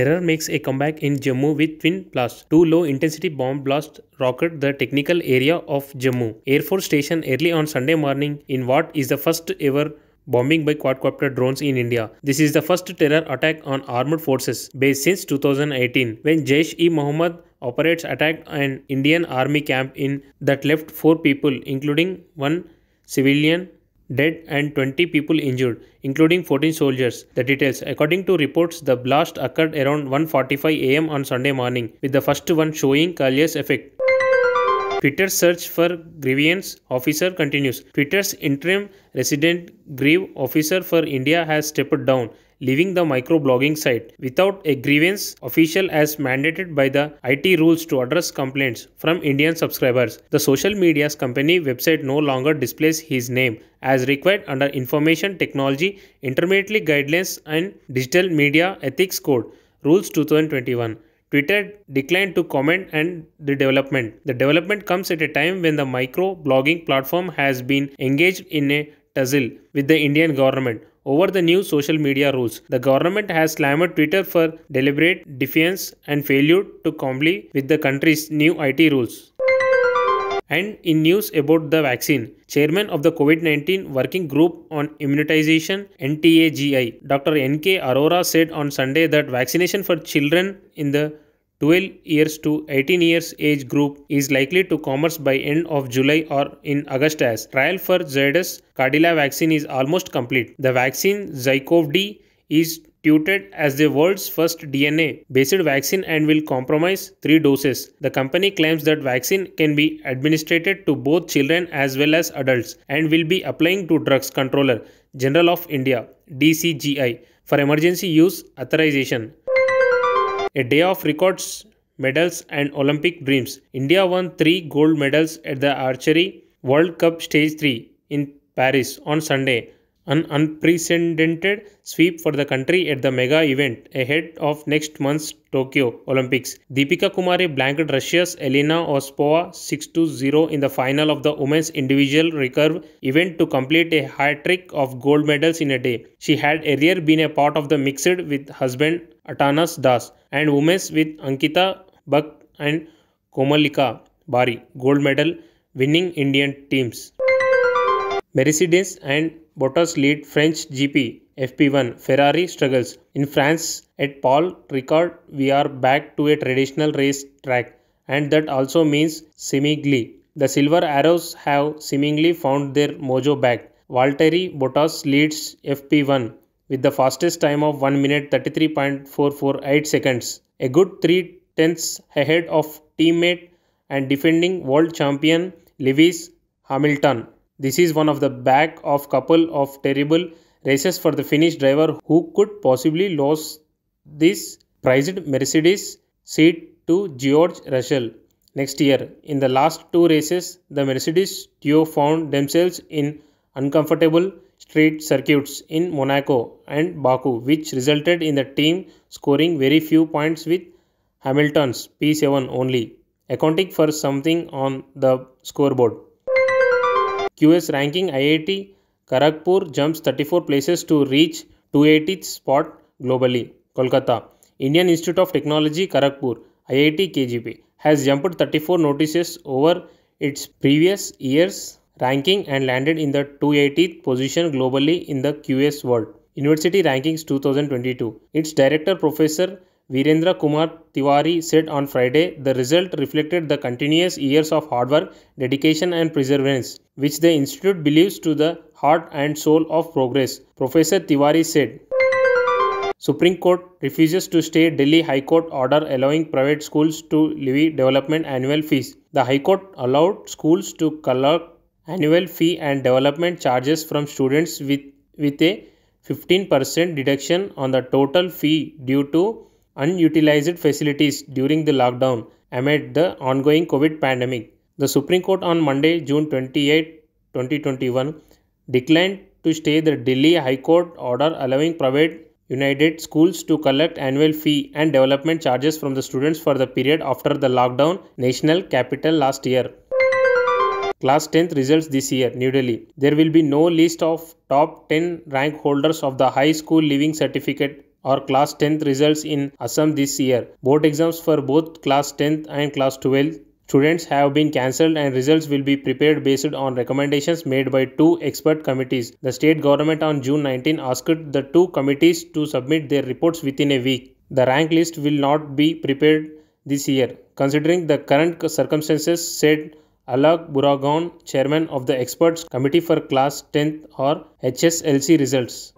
Terror makes a comeback in Jammu with twin blasts, two low-intensity bomb blasts rocket the technical area of Jammu Air Force Station early on Sunday morning in what is the first ever bombing by quadcopter drones in India. This is the first terror attack on armed forces base since 2018 when Jaish-e-Mohammed operates attacked an Indian army camp in that left four people including one civilian dead and 20 people injured, including 14 soldiers. The details. According to reports, the blast occurred around 1.45 am on Sunday morning, with the first one showing Kalya's effect. Twitter's search for grievance officer continues. Twitter's interim resident grieve officer for India has stepped down leaving the microblogging site without a grievance official as mandated by the IT rules to address complaints from Indian subscribers. The social media's company website no longer displays his name as required under Information Technology Intermediary Guidelines and Digital Media Ethics Code Rules 2021. Twitter declined to comment and the development. The development comes at a time when the micro blogging platform has been engaged in a tussle with the Indian government over the new social media rules. The government has slammed Twitter for deliberate defiance and failure to comply with the country's new IT rules. And in news about the vaccine, Chairman of the COVID 19 Working Group on Immunization NTAGI, Dr. N.K. Arora said on Sunday that vaccination for children in the 12 years to 18 years age group is likely to commence by end of July or in August as trial for Zydus Cardilla vaccine is almost complete. The vaccine Zycov-D is touted as the world's first DNA-based vaccine and will comprise three doses. The company claims that vaccine can be administered to both children as well as adults and will be applying to Drugs Controller General of India DCGI for emergency use authorization. A day of records, medals, and Olympic dreams. India won three gold medals at the Archery World Cup Stage 3 in Paris on Sunday, an unprecedented sweep for the country at the mega event ahead of next month's Tokyo Olympics. Deepika Kumari blanked Russia's Elena Ospova 6-0 in the final of the women's individual recurve event to complete a hat trick of gold medals in a day. She had earlier been a part of the mixed with husband Atanas Das, and women's with Ankita Bhakt and Komalika Bari, gold medal winning Indian teams. Mercedes and Bottas lead French GP FP1 Ferrari struggles. In France, at Paul Ricard, we are back to a traditional race track, and that also means seemingly. The Silver Arrows have seemingly found their mojo back. Valtteri Bottas leads FP1 with the fastest time of 1 minute 33.448 seconds, a good 3 tenths ahead of teammate and defending world champion Lewis Hamilton. This is one of the back of couple of terrible races for the Finnish driver who could possibly lose this prized Mercedes seat to George Russell next year. In the last two races, the Mercedes duo found themselves in uncomfortable street circuits in Monaco and Baku, which resulted in the team scoring very few points with Hamilton's P7 only, accounting for something on the scoreboard. QS ranking IIT Kharagpur jumps 34 places to reach 280th spot globally. Kolkata Indian Institute of Technology Kharagpur IIT KGP has jumped 34 notices over its previous year's ranking and landed in the 280th position globally in the QS World University Rankings 2022. Its director, Professor Virendra Kumar Tiwari said on Friday the result reflected the continuous years of hard work, dedication, and perseverance, which the institute believes to the heart and soul of progress, Professor Tiwari said. Supreme Court refuses to stay Delhi High Court order allowing private schools to levy development annual fees. The High Court allowed schools to collect annual fee and development charges from students with, with a 15% deduction on the total fee due to unutilized facilities during the lockdown amid the ongoing COVID pandemic. The Supreme Court on Monday, June 28, 2021, declined to stay the Delhi High Court order allowing private United schools to collect annual fee and development charges from the students for the period after the lockdown national capital last year. Class 10th results this year, New Delhi. There will be no list of top 10 rank holders of the high school Leaving certificate or class 10th results in Assam this year. Board exams for both class 10th and class 12th students have been cancelled and results will be prepared based on recommendations made by two expert committees. The state government on June 19 asked the two committees to submit their reports within a week. The rank list will not be prepared this year. Considering the current circumstances, said Alak Buragon, chairman of the Experts Committee for Class 10th or HSLC results.